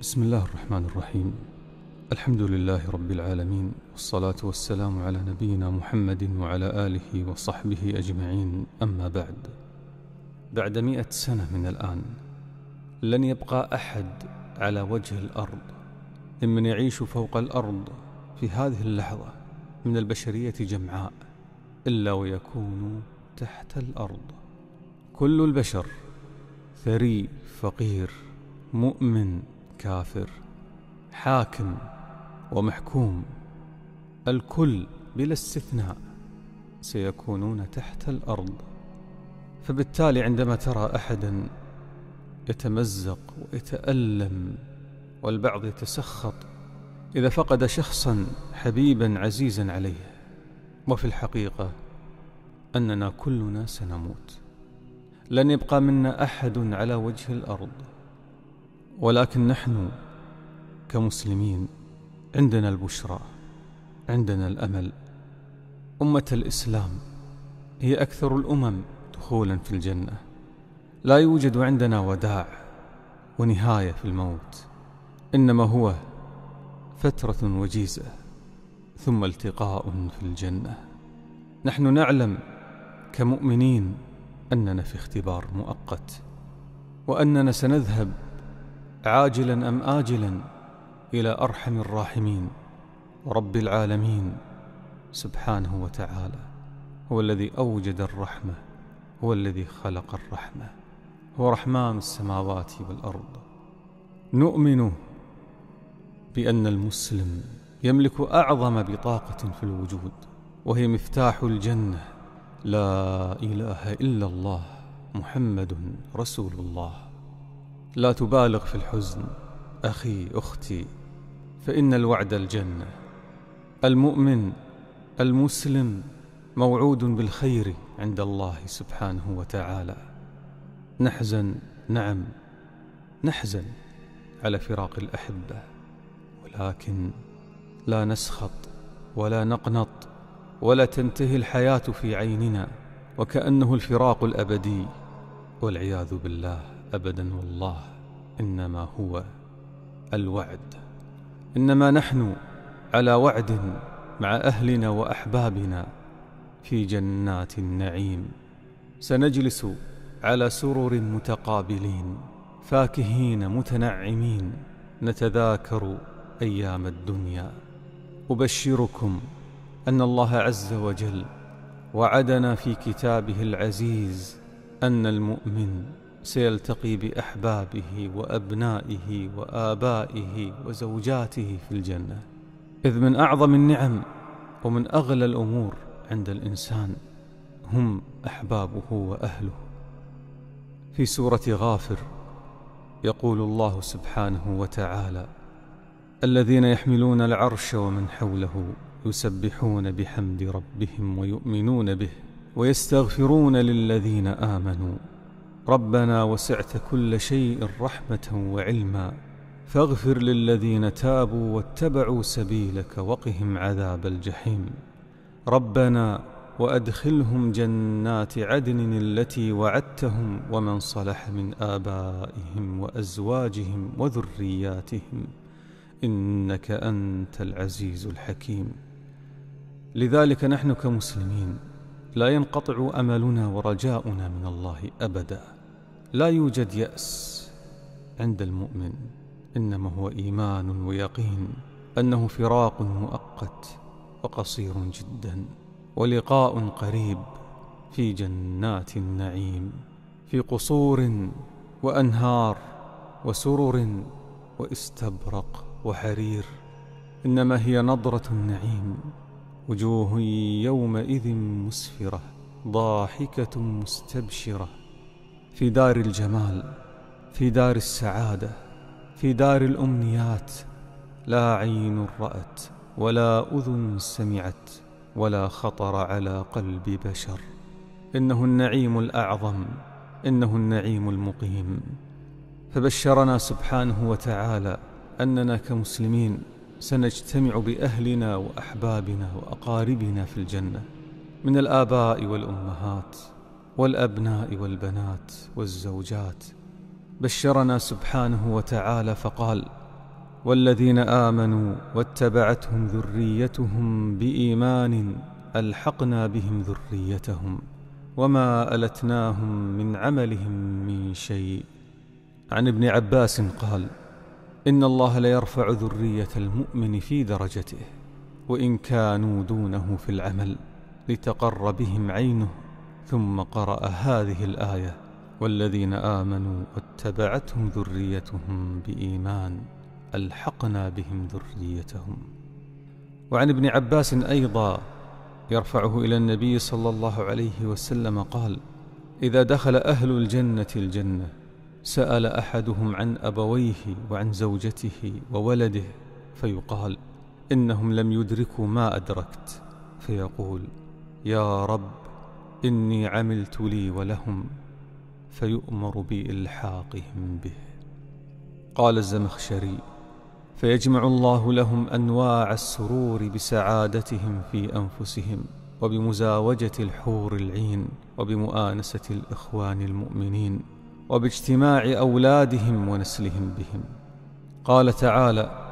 بسم الله الرحمن الرحيم الحمد لله رب العالمين والصلاة والسلام على نبينا محمد وعلى آله وصحبه أجمعين أما بعد بعد مئة سنة من الآن لن يبقى أحد على وجه الأرض ممن يعيش فوق الأرض في هذه اللحظة من البشرية جمعاء إلا ويكون تحت الأرض كل البشر ثري فقير مؤمن كافر حاكم ومحكوم الكل بلا استثناء سيكونون تحت الارض فبالتالي عندما ترى احدا يتمزق ويتالم والبعض يتسخط اذا فقد شخصا حبيبا عزيزا عليه وفي الحقيقه اننا كلنا سنموت لن يبقى منا احد على وجه الارض ولكن نحن كمسلمين عندنا البشرى عندنا الامل امه الاسلام هي اكثر الامم دخولا في الجنه لا يوجد عندنا وداع ونهايه في الموت انما هو فتره وجيزه ثم التقاء في الجنه نحن نعلم كمؤمنين اننا في اختبار مؤقت واننا سنذهب عاجلا أم آجلا إلى أرحم الراحمين رب العالمين سبحانه وتعالى هو الذي أوجد الرحمة هو الذي خلق الرحمة هو رحمن السماوات والأرض نؤمن بأن المسلم يملك أعظم بطاقة في الوجود وهي مفتاح الجنة لا إله إلا الله محمد رسول الله لا تبالغ في الحزن اخي اختي فان الوعد الجنه المؤمن المسلم موعود بالخير عند الله سبحانه وتعالى نحزن نعم نحزن على فراق الاحبه ولكن لا نسخط ولا نقنط ولا تنتهي الحياه في عيننا وكانه الفراق الابدي والعياذ بالله أبدا والله إنما هو الوعد إنما نحن على وعد مع أهلنا وأحبابنا في جنات النعيم سنجلس على سرر متقابلين فاكهين متنعمين نتذاكر أيام الدنيا أبشركم أن الله عز وجل وعدنا في كتابه العزيز أن المؤمن سيلتقي باحبابه وابنائه وابائه وزوجاته في الجنه اذ من اعظم النعم ومن اغلى الامور عند الانسان هم احبابه واهله في سوره غافر يقول الله سبحانه وتعالى الذين يحملون العرش ومن حوله يسبحون بحمد ربهم ويؤمنون به ويستغفرون للذين امنوا ربنا وسعت كل شيء رحمه وعلما فاغفر للذين تابوا واتبعوا سبيلك وقهم عذاب الجحيم ربنا وادخلهم جنات عدن التي وعدتهم ومن صلح من ابائهم وازواجهم وذرياتهم انك انت العزيز الحكيم لذلك نحن كمسلمين لا ينقطع املنا ورجاؤنا من الله ابدا لا يوجد يأس عند المؤمن إنما هو إيمان ويقين أنه فراق مؤقت وقصير جدا ولقاء قريب في جنات النعيم في قصور وأنهار وسرر واستبرق وحرير إنما هي نضرة النعيم وجوه يومئذ مسفرة ضاحكة مستبشرة في دار الجمال في دار السعاده في دار الامنيات لا عين رات ولا اذن سمعت ولا خطر على قلب بشر انه النعيم الاعظم انه النعيم المقيم فبشرنا سبحانه وتعالى اننا كمسلمين سنجتمع باهلنا واحبابنا واقاربنا في الجنه من الاباء والامهات والابناء والبنات والزوجات بشرنا سبحانه وتعالى فقال والذين امنوا واتبعتهم ذريتهم بايمان الحقنا بهم ذريتهم وما التناهم من عملهم من شيء عن ابن عباس قال ان الله ليرفع ذريه المؤمن في درجته وان كانوا دونه في العمل لتقر بهم عينه ثم قرأ هذه الآية والذين آمنوا واتبعتهم ذريتهم بإيمان ألحقنا بهم ذريتهم وعن ابن عباس أيضا يرفعه إلى النبي صلى الله عليه وسلم قال إذا دخل أهل الجنة الجنة سأل أحدهم عن أبويه وعن زوجته وولده فيقال إنهم لم يدركوا ما أدركت فيقول يا رب إني عملت لي ولهم فيؤمر بإلحاقهم به قال الزمخشري فيجمع الله لهم أنواع السرور بسعادتهم في أنفسهم وبمزاوجة الحور العين وبمؤانسة الإخوان المؤمنين وباجتماع أولادهم ونسلهم بهم قال تعالى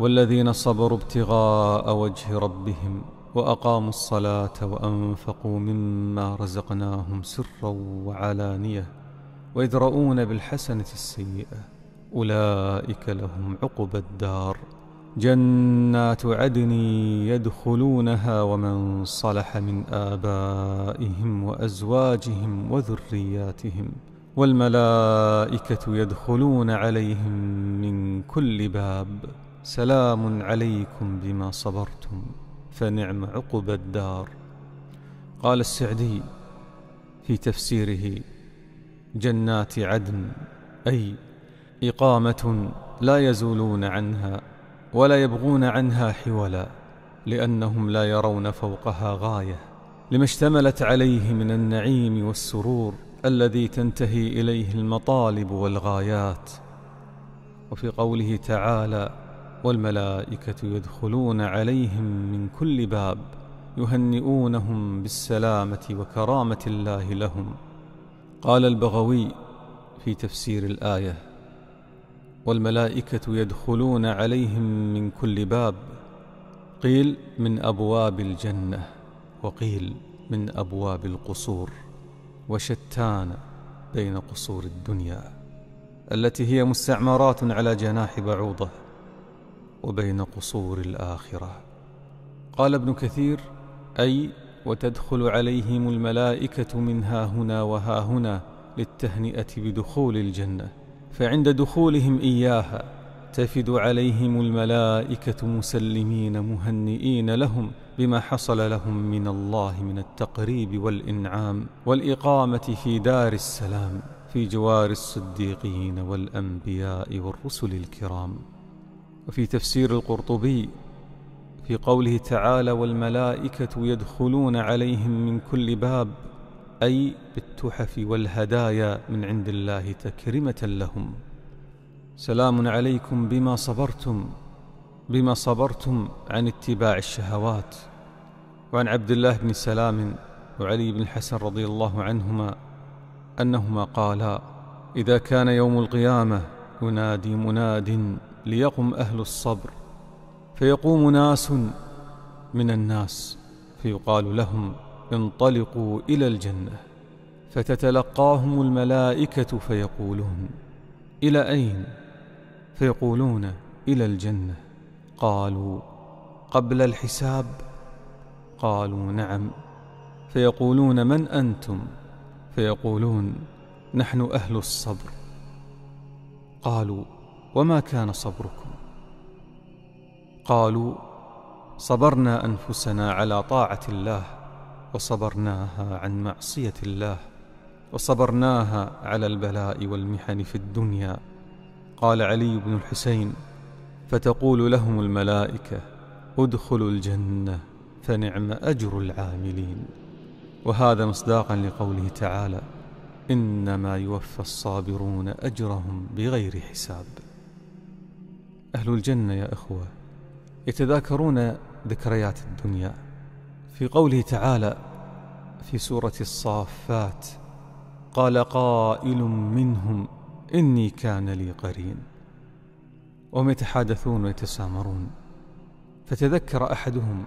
والذين صبروا ابتغاء وجه ربهم وأقاموا الصلاة وأنفقوا مما رزقناهم سرا وعلانية ويدرؤون بالحسنة السيئة أولئك لهم عقبى الدار جنات عدن يدخلونها ومن صلح من آبائهم وأزواجهم وذرياتهم والملائكة يدخلون عليهم من كل باب سلام عليكم بما صبرتم فنعم عقب الدار قال السعدي في تفسيره جنات عدن أي إقامة لا يزولون عنها ولا يبغون عنها حولا لأنهم لا يرون فوقها غاية لما اشتملت عليه من النعيم والسرور الذي تنتهي إليه المطالب والغايات وفي قوله تعالى والملائكة يدخلون عليهم من كل باب يهنئونهم بالسلامة وكرامة الله لهم قال البغوي في تفسير الآية والملائكة يدخلون عليهم من كل باب قيل من أبواب الجنة وقيل من أبواب القصور وشتان بين قصور الدنيا التي هي مستعمرات على جناح بعوضه وبين قصور الآخرة قال ابن كثير أي وتدخل عليهم الملائكة من ها هنا وها هنا للتهنئة بدخول الجنة فعند دخولهم إياها تفد عليهم الملائكة مسلمين مهنئين لهم بما حصل لهم من الله من التقريب والإنعام والإقامة في دار السلام في جوار الصديقين والأنبياء والرسل الكرام وفي تفسير القرطبي في قوله تعالى والملائكة يدخلون عليهم من كل باب أي بالتحف والهدايا من عند الله تكرمة لهم سلام عليكم بما صبرتم بما صبرتم عن اتباع الشهوات وعن عبد الله بن سلام وعلي بن الحسن رضي الله عنهما أنهما قالا إذا كان يوم القيامة ينادي مناد ليقم أهل الصبر فيقوم ناس من الناس فيقال لهم انطلقوا إلى الجنة فتتلقاهم الملائكة فيقولون إلى أين؟ فيقولون إلى الجنة قالوا قبل الحساب قالوا نعم فيقولون من أنتم؟ فيقولون نحن أهل الصبر قالوا وما كان صبركم قالوا صبرنا انفسنا على طاعه الله وصبرناها عن معصيه الله وصبرناها على البلاء والمحن في الدنيا قال علي بن الحسين فتقول لهم الملائكه ادخلوا الجنه فنعم اجر العاملين وهذا مصداقا لقوله تعالى انما يوفى الصابرون اجرهم بغير حساب أهل الجنة يا إخوة يتذاكرون ذكريات الدنيا في قوله تعالى في سورة الصافات قال قائل منهم إني كان لي قرين وهم يتحادثون ويتسامرون فتذكر أحدهم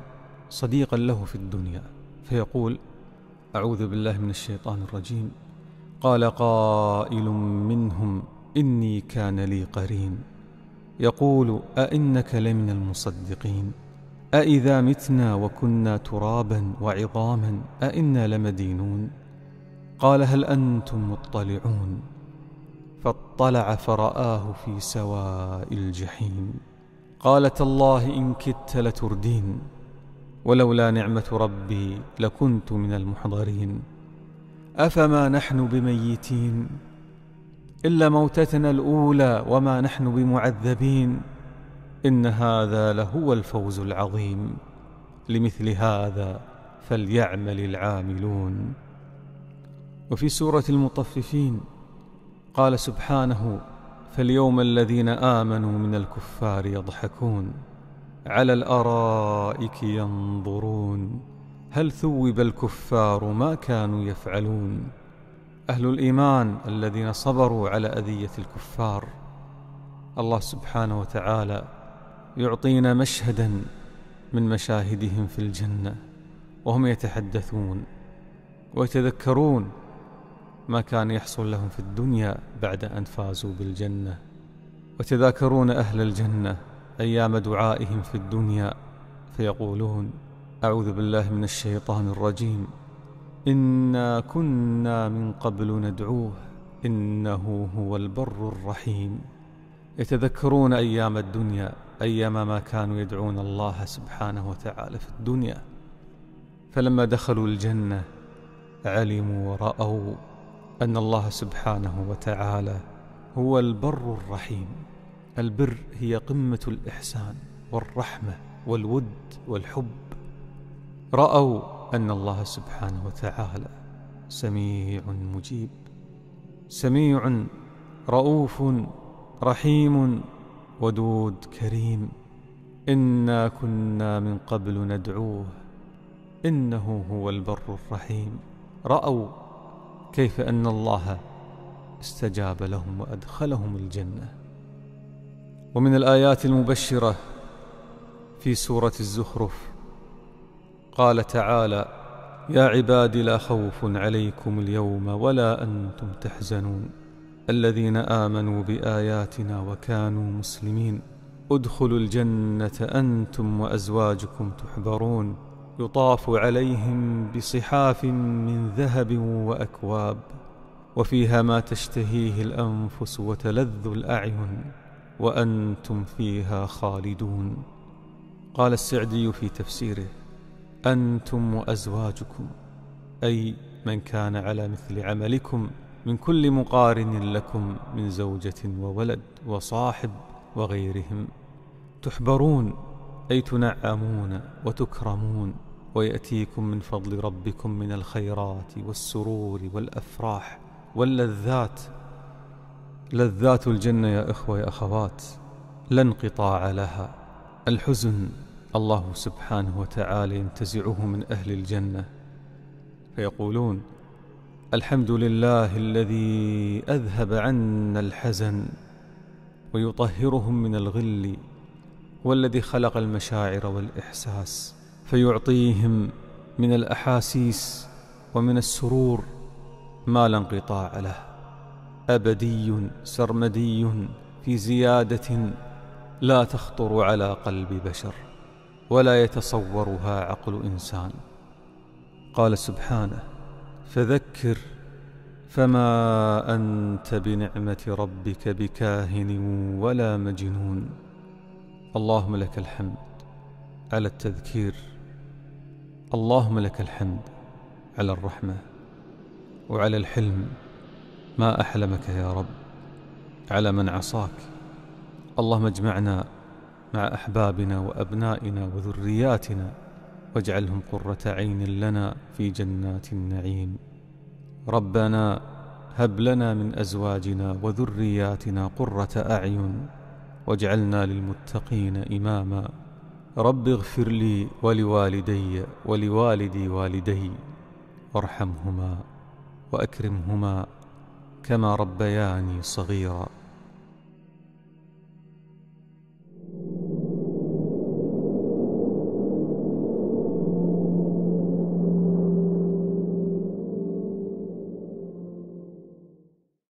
صديقا له في الدنيا فيقول أعوذ بالله من الشيطان الرجيم قال قائل منهم إني كان لي قرين يقول أئنك لمن المصدقين أإذا متنا وكنا ترابا وعظاما أإنا لمدينون قال هل أنتم مطلعون فاطلع فرآه في سواء الجحيم قالت الله إن كدت لتردين ولولا نعمة ربي لكنت من المحضرين أفما نحن بميتين الا موتتنا الاولى وما نحن بمعذبين ان هذا لهو الفوز العظيم لمثل هذا فليعمل العاملون وفي سوره المطففين قال سبحانه فاليوم الذين امنوا من الكفار يضحكون على الارائك ينظرون هل ثوب الكفار ما كانوا يفعلون أهل الإيمان الذين صبروا على أذية الكفار الله سبحانه وتعالى يعطينا مشهدا من مشاهدهم في الجنة وهم يتحدثون ويتذكرون ما كان يحصل لهم في الدنيا بعد أن فازوا بالجنة وتذاكرون أهل الجنة أيام دعائهم في الدنيا فيقولون أعوذ بالله من الشيطان الرجيم انا كنا من قبل ندعوه انه هو البر الرحيم يتذكرون ايام الدنيا ايام ما كانوا يدعون الله سبحانه وتعالى في الدنيا فلما دخلوا الجنه علموا وراوا ان الله سبحانه وتعالى هو البر الرحيم البر هي قمه الاحسان والرحمه والود والحب راوا أن الله سبحانه وتعالى سميع مجيب سميع رؤوف رحيم ودود كريم إنا كنا من قبل ندعوه إنه هو البر الرحيم رأوا كيف أن الله استجاب لهم وأدخلهم الجنة ومن الآيات المبشرة في سورة الزخرف قال تعالى يا عبادي لا خوف عليكم اليوم ولا انتم تحزنون الذين امنوا باياتنا وكانوا مسلمين ادخلوا الجنه انتم وازواجكم تحبرون يطاف عليهم بصحاف من ذهب واكواب وفيها ما تشتهيه الانفس وتلذ الاعين وانتم فيها خالدون قال السعدي في تفسيره أنتم وأزواجكم أي من كان على مثل عملكم من كل مقارن لكم من زوجة وولد وصاحب وغيرهم تحبرون أي تنعمون وتكرمون ويأتيكم من فضل ربكم من الخيرات والسرور والأفراح واللذات لذات الجنة يا إخوة يا أخوات لا انقطاع لها الحزن الله سبحانه وتعالى ينتزعه من أهل الجنة فيقولون الحمد لله الذي أذهب عنا الحزن ويطهرهم من الغل والذي خلق المشاعر والإحساس فيعطيهم من الأحاسيس ومن السرور ما لا انقطاع له أبدي سرمدي في زيادة لا تخطر على قلب بشر ولا يتصورها عقل إنسان قال سبحانه فذكر فما أنت بنعمة ربك بكاهن ولا مجنون اللهم لك الحمد على التذكير اللهم لك الحمد على الرحمة وعلى الحلم ما أحلمك يا رب على من عصاك اللهم اجمعنا مع أحبابنا وأبنائنا وذرياتنا واجعلهم قرة عين لنا في جنات النعيم ربنا هب لنا من أزواجنا وذرياتنا قرة أعين واجعلنا للمتقين إماما رب اغفر لي ولوالدي ولوالدي والدي وارحمهما وأكرمهما كما ربياني صغيراً